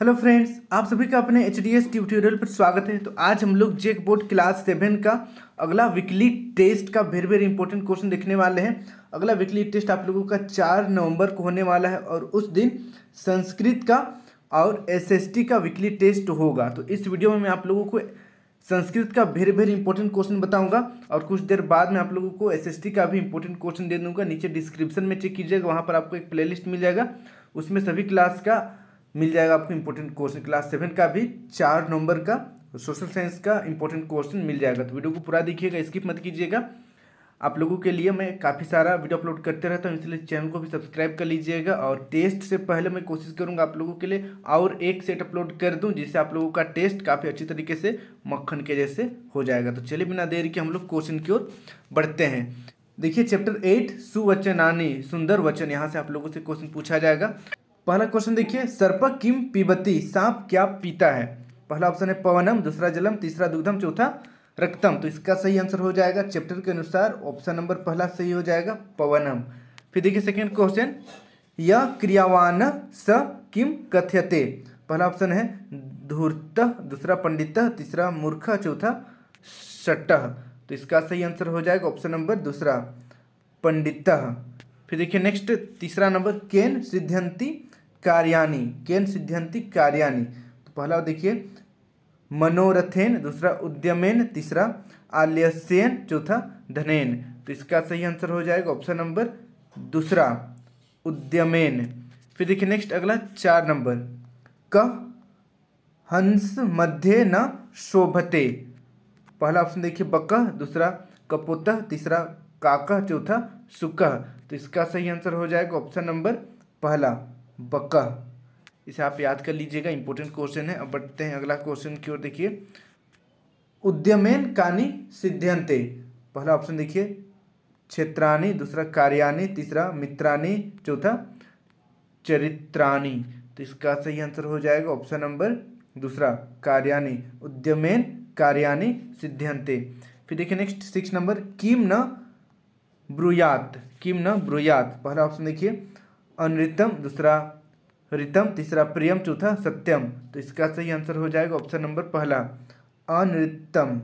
hello friends आप सभी का अपने एच डी एस ट्यूटोरियल पर स्वागत है तो आज हम लोग जेक बोर्ड क्लास सेवन का अगला वीकली टेस्ट का वेरी वेरी इंपॉर्टेंट क्वेश्चन देखने वाले हैं अगला वीकली टेस्ट आप लोगों का चार नवंबर को होने वाला है और उस दिन संस्कृत का और एसएसटी का वीकली टेस्ट होगा तो इस वीडियो में मैं आप लोगों को संस्कृत का वेरी वेरी इंपॉर्टेंट क्वेश्चन बताऊंगा और कुछ देर बाद में आप लोगों को एसएसटी का भी इंपॉर्टेंट क्वेश्चन दे दूंगा नीचे डिस्क्रिप्शन में चेक कीजिएगा वहाँ पर आपको एक प्लेलिस्ट मिल जाएगा उसमें सभी क्लास का मिल जाएगा आपको इंपॉर्टेंट क्वेश्चन क्लास सेवन का भी चार नंबर का सोशल साइंस का इंपॉर्टेंट क्वेश्चन मिल जाएगा तो वीडियो को पूरा देखिएगा स्किप मत कीजिएगा आप लोगों के लिए मैं काफ़ी सारा वीडियो अपलोड करते रहता हूँ इसलिए चैनल को भी सब्सक्राइब कर लीजिएगा और टेस्ट से पहले मैं कोशिश करूँगा आप लोगों के लिए और एक सेट अपलोड कर दूँ जिससे आप लोगों का टेस्ट काफ़ी अच्छी तरीके से मक्खन के जैसे हो जाएगा तो चलिए बिना देर के हम लोग क्वेश्चन की ओर बढ़ते हैं देखिए चैप्टर एट सुवचनानी सुंदर वचन यहाँ से आप लोगों से क्वेश्चन पूछा जाएगा पहला क्वेश्चन देखिए सर्प किम पीबती सांप क्या पीता है पहला ऑप्शन है पवनम दूसरा जलम तीसरा दुग्धम चौथा रक्तम तो इसका सही आंसर हो जाएगा चैप्टर के अनुसार ऑप्शन नंबर पहला सही हो जाएगा पवनम फिर देखिए सेकेंड क्वेश्चन यह क्रियावान स किम कथ्यते पहला ऑप्शन है धूर्त दूसरा पंडित तीसरा मूर्ख चौथा सट्ट तो इसका सही आंसर हो जाएगा ऑप्शन नंबर दूसरा पंडित फिर देखिए नेक्स्ट तीसरा नंबर केन सिद्धंती कार्याणी केन सिद्धांतिक कार्याणी तो पहला देखिए मनोरथेन दूसरा उद्यमेन तीसरा आलस्यन चौथा धनेन तो इसका सही आंसर हो जाएगा ऑप्शन नंबर दूसरा उद्यमेन फिर देखिए नेक्स्ट अगला चार नंबर क हंस मध्य न शोभते पहला ऑप्शन देखिए बक दूसरा कपोत तीसरा काका चौथा सुकह तो इसका सही आंसर हो जाएगा ऑप्शन नंबर पहला बक्का इसे आप याद कर लीजिएगा इंपॉर्टेंट क्वेश्चन है अब बढ़ते हैं अगला क्वेश्चन की ओर देखिए उद्यमेन कानी सिद्ध्यंते पहला ऑप्शन देखिए क्षेत्राणी दूसरा कार्याणी तीसरा मित्राणी चौथा चरित्राणी तो इसका सही आंसर हो जाएगा ऑप्शन नंबर दूसरा कार्याणी उद्यमेन कार्याणी सिद्ध्यंते फिर देखिए नेक्स्ट सिक्स नंबर किम न ब्रुयात किम न ब्रुयात पहला ऑप्शन देखिए अनृतम दूसरा रितम तीसरा प्रियम चौथा सत्यम तो इसका सही आंसर हो जाएगा ऑप्शन नंबर पहला अनृतम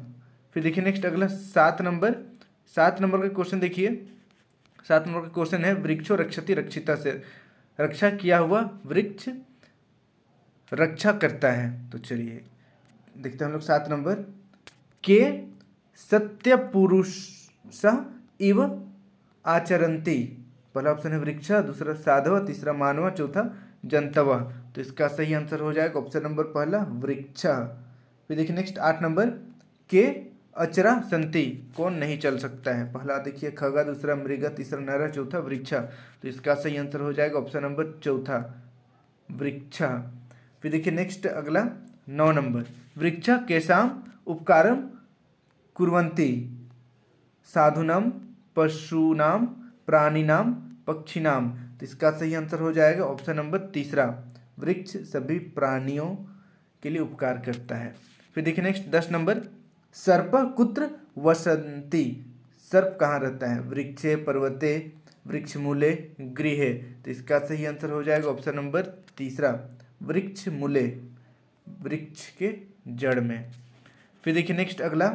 फिर देखिए नेक्स्ट अगला सात नंबर सात नंबर का क्वेश्चन देखिए सात नंबर का क्वेश्चन है वृक्षो रक्षति रक्षिता से रक्षा किया हुआ वृक्ष रक्षा करता है तो चलिए देखते हैं हम लोग सात नंबर के सत्य पुरुष इव आचरंती पहला ऑप्शन है वृक्ष दूसरा साधव तीसरा मानव चौथा जंतव तो इसका सही आंसर हो जाएगा ऑप्शन नंबर पहला वृक्ष फिर देखिए नेक्स्ट आठ नंबर के अचरा संति कौन नहीं चल सकता है पहला देखिए खगा दूसरा मृग तीसरा नर चौथा वृक्ष तो इसका सही आंसर हो जाएगा ऑप्शन नंबर चौथा वृक्ष फिर देखिए नेक्स्ट अगला नौ नंबर वृक्ष केशाम उपकारम कुरंती साधुनाम पशुनाम प्राणी नाम पक्षी नाम तो इसका सही आंसर हो जाएगा ऑप्शन नंबर तीसरा वृक्ष सभी प्राणियों के लिए उपकार करता है फिर देखिए नेक्स्ट दस नंबर सर्प कुत्र वसंती सर्प कहाँ रहता है वृक्षे पर्वते वृक्ष मूले गृह तो इसका सही आंसर हो जाएगा ऑप्शन नंबर तीसरा वृक्ष मूले वृक्ष के जड़ में फिर देखिए नेक्स्ट अगला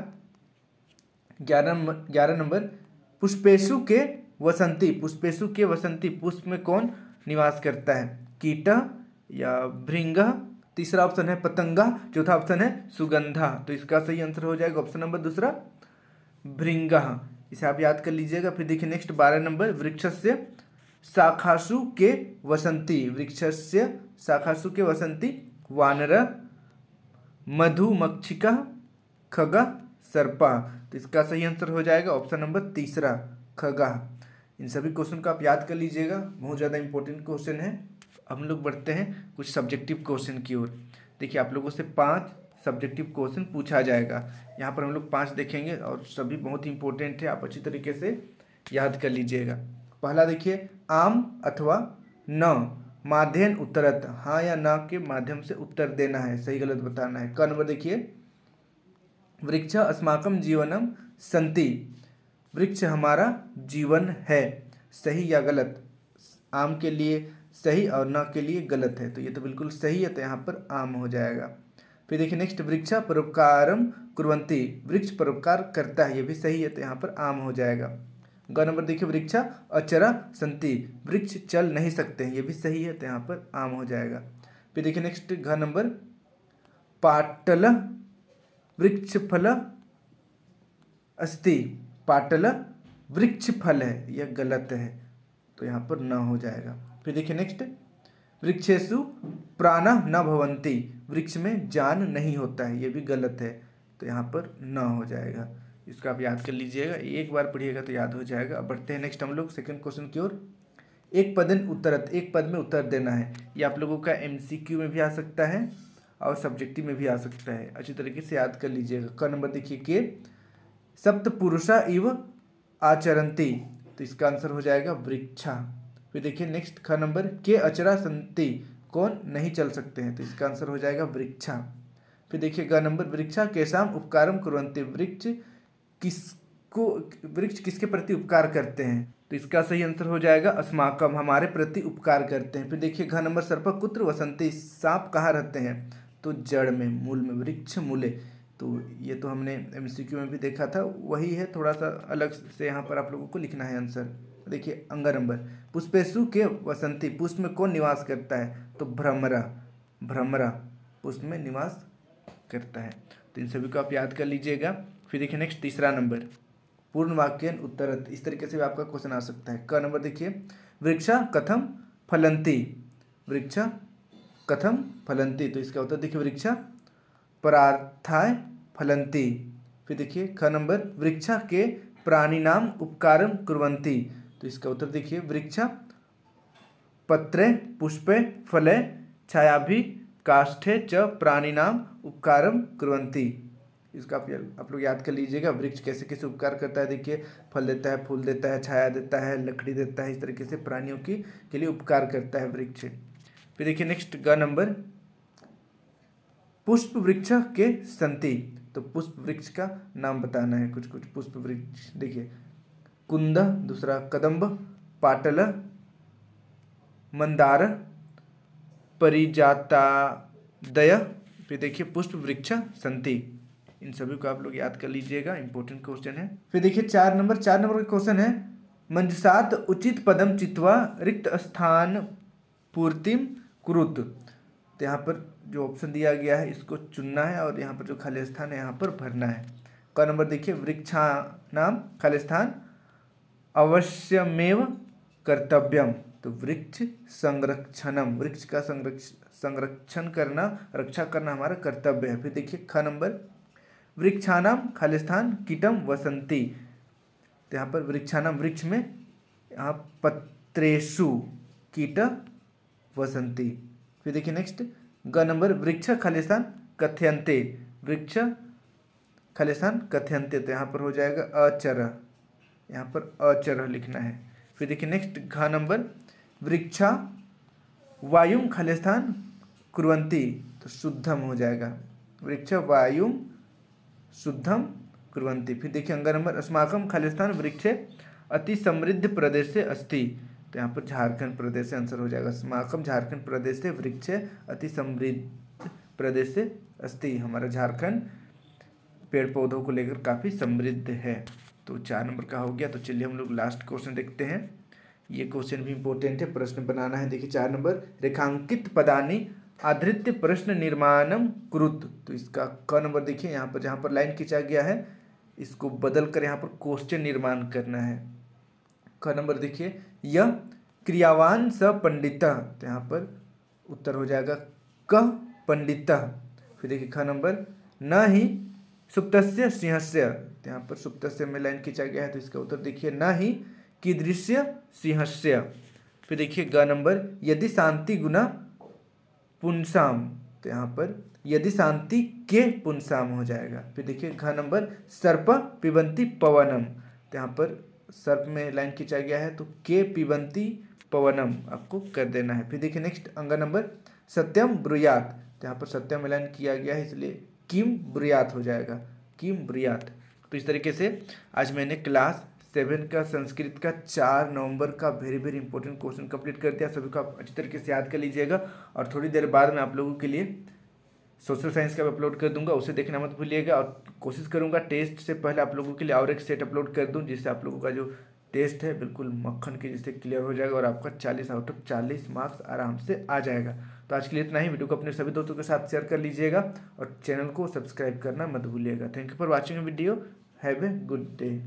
ग्यारह ग्यारह नंबर पुष्पेशु के वसंती पुष्पेशु के वसंती पुष्प में कौन निवास करता है कीट या भृंग तीसरा ऑप्शन है पतंगा चौथा ऑप्शन है सुगंधा तो इसका सही आंसर हो जाएगा ऑप्शन नंबर दूसरा भृंग इसे आप याद कर लीजिएगा फिर देखिए नेक्स्ट बारह नंबर वृक्ष से शाखासु के वसंती वृक्ष से शाखासु के वसंती वानर मधुमक्षिका खगा सर्पा तो इसका सही आंसर हो जाएगा ऑप्शन नंबर तीसरा खगा इन सभी क्वेश्चन को आप याद कर लीजिएगा बहुत ज़्यादा इंपॉर्टेंट क्वेश्चन है हम लोग बढ़ते हैं कुछ सब्जेक्टिव क्वेश्चन की ओर देखिए आप लोगों से पाँच सब्जेक्टिव क्वेश्चन पूछा जाएगा यहाँ पर हम लोग पाँच देखेंगे और सभी बहुत इंपॉर्टेंट है आप अच्छी तरीके से याद कर लीजिएगा पहला देखिए आम अथवा न माध्यन उत्तरत हाँ या न के माध्यम से उत्तर देना है सही गलत बताना है क नंबर देखिए वृक्ष अस्माकम जीवनम संति वृक्ष हमारा जीवन है सही या गलत आम के लिए सही और न के लिए गलत है तो ये तो बिल्कुल सही है तो यहाँ पर आम हो जाएगा फिर देखिए नेक्स्ट वृक्ष परोपकारम कुरवंती वृक्ष परोपकार करता है ये भी सही है तो यहाँ पर आम हो जाएगा ग नंबर देखिए वृक्ष अचरा संति वृक्ष चल नहीं सकते हैं ये भी सही है तो यहाँ पर आम हो जाएगा फिर देखिए नेक्स्ट घ नंबर पाटल वृक्ष फल अस्थि पाटल वृक्ष फल है यह गलत है तो यहाँ पर न हो जाएगा फिर देखिए नेक्स्ट वृक्षेशु प्राण न भवंती वृक्ष में जान नहीं होता है यह भी गलत है तो यहाँ पर न हो जाएगा इसको आप याद कर लीजिएगा एक बार पढ़िएगा तो याद हो जाएगा अब बढ़ते हैं नेक्स्ट हम लोग सेकंड क्वेश्चन की ओर एक पदन उत्तरत एक पद में उत्तर देना है ये आप लोगों का एम में भी आ सकता है और सब्जेक्टिव में भी आ सकता है अच्छी तरीके से याद कर लीजिएगा क नंबर देखिए के सप्तपुरुषा इव आचरंती तो इसका आंसर हो जाएगा वृक्षा फिर देखिए नेक्स्ट ख नंबर के अचरा संति कौन नहीं चल सकते हैं तो इसका आंसर हो जाएगा वृक्षा फिर देखिए ग नंबर वृक्षा केशाम उपकारम कुरंते वृक्ष किसको वृक्ष किसके प्रति उपकार करते हैं तो इसका सही आंसर हो जाएगा अस्माकम हमारे प्रति उपकार करते हैं फिर देखिए घ नंबर सर्प कुत्र वसंती सांप कहाँ रहते हैं तो जड़ में मूल में वृक्ष मूले तो ये तो हमने एम में भी देखा था वही है थोड़ा सा अलग से यहाँ पर आप लोगों को लिखना है आंसर देखिए अंबर पुष्पेशु के वसंती पुष्प में कौन निवास करता है तो भ्रमरा भ्रमरा पुष्प में निवास करता है तो इन सभी को आप याद कर लीजिएगा फिर देखिए नेक्स्ट तीसरा नंबर पूर्ण वाक्यन उत्तरत इस तरीके से भी आपका क्वेश्चन आ सकता है क नंबर देखिए वृक्षा कथम फलंती वृक्षा कथम फलंती तो इसका उत्तर देखिए वृक्षा परार्थाय फलंती फिर देखिए ख नंबर वृक्षा के प्राणी नाम उपकारम कुरंती तो इसका उत्तर देखिए वृक्षा पत्रे पुष्पे फले भी काष्ठे च प्राणी नाम उपकारम कुरंती इसका आप, आप लोग याद कर लीजिएगा वृक्ष कैसे कैसे उपकार करता है देखिए फल देता है फूल देता है छाया देता है लकड़ी देता है इस तरीके से प्राणियों की के लिए उपकार करता है वृक्ष फिर देखिए नेक्स्ट ग नंबर पुष्प वृक्ष के संति तो पुष्प वृक्ष का नाम बताना है कुछ कुछ पुष्प वृक्ष देखिए कुंद दूसरा कदम्ब पाटल मंदार परिजातादय फिर देखिए पुष्प वृक्ष संति इन सभी को आप लोग याद कर लीजिएगा इंपॉर्टेंट क्वेश्चन है फिर देखिए चार नंबर चार नंबर का क्वेश्चन है मंजसात उचित पदम चित्वा रिक्त स्थान पूर्तिम कुरुत तो यहाँ पर जो ऑप्शन दिया गया है इसको चुनना है और यहाँ पर जो खाली स्थान है यहाँ पर भरना है का नंबर देखिए वृक्षा नाम खाली स्थान अवश्यमेव कर्तव्यम तो वृक्ष संरक्षणम वृक्ष का संरक्ष संरक्षण करना रक्षा करना हमारा कर्तव्य है फिर देखिए ख नंबर वृक्षानाम खाली स्थान कीटम वसंती तो यहाँ पर वृक्षानाम वृक्ष में यहाँ पत्रेशु कीट वसंती फिर देखिए नेक्स्ट ग नंबर वृक्ष खालिस्तान कथ्यंते वृक्ष खालिस्तान कथ्यंते तो यहाँ पर हो जाएगा अचर यहाँ पर अचर लिखना है फिर देखिए नेक्स्ट घ नंबर वृक्षा वायुम खालिस्तान कुरंती तो शुद्धम हो जाएगा वृक्ष वायुम शुद्धम कुरंती फिर देखिए अंग नंबर अस्माकम खालिस्तान वृक्ष अति समृद्ध प्रदेश अस्थि तो यहाँ पर झारखंड प्रदेश आंसर हो जाएगा समाकम झारखंड प्रदेश से वृक्ष अति समृद्ध प्रदेश से अस्थि हमारा झारखंड पेड़ पौधों को लेकर काफ़ी समृद्ध है तो चार नंबर का हो गया तो चलिए हम लोग लास्ट क्वेश्चन देखते हैं ये क्वेश्चन भी इम्पोर्टेंट है प्रश्न बनाना है देखिए चार नंबर रेखांकित पदानी आधृत्य प्रश्न निर्माणम कृत तो इसका क नंबर देखिए यहाँ पर जहाँ पर लाइन खींचा गया है इसको बदल कर यहाँ पर क्वेश्चन निर्माण करना है ख नंबर देखिए यह क्रियावान स पंडित तो यहाँ पर उत्तर हो जाएगा क पंडित फिर देखिए ख नंबर न ही सुप्तस्य सिंहस्य तो यहाँ पर सुप्तस्य में लाइन खींचा गया है तो इसका उत्तर देखिए न ही कीदृश्य सिंहस्य फिर देखिए ग नंबर यदि शांति गुना पुनसाम तो यहाँ पर यदि शांति के पुनसाम हो जाएगा फिर देखिए घ नंबर सर्प पिबंती पवनम तो यहाँ पर सर्प में लाइन खींचा गया है तो के पिबंती पवनम आपको कर देना है फिर देखिए नेक्स्ट अंग नंबर सत्यम ब्रुयात यहाँ पर सत्यम मिलान लाइन किया गया है इसलिए किम ब्रुयात हो जाएगा किम ब्रुयात तो इस तरीके से आज मैंने क्लास सेवन का संस्कृत का चार नवंबर का very very important question complete कर दिया सभी को आप अच्छी तरीके से याद कर लीजिएगा और थोड़ी देर बाद में आप लोगों के लिए सोशल साइंस का भी अपलोड कर दूंगा उसे देखना मत भूलिएगा और कोशिश करूंगा टेस्ट से पहले आप लोगों के लिए और एक सेट अपलोड कर दूं जिससे आप लोगों का जो टेस्ट है बिल्कुल मक्खन के जैसे क्लियर हो जाएगा और आपका चालीस आउट ऑफ चालीस मार्क्स आराम से आ जाएगा तो आज के लिए इतना ही वीडियो को अपने सभी दोस्तों के साथ शेयर कर लीजिएगा और चैनल को सब्सक्राइब करना मत भूलिएगा thank you for watching video have a good day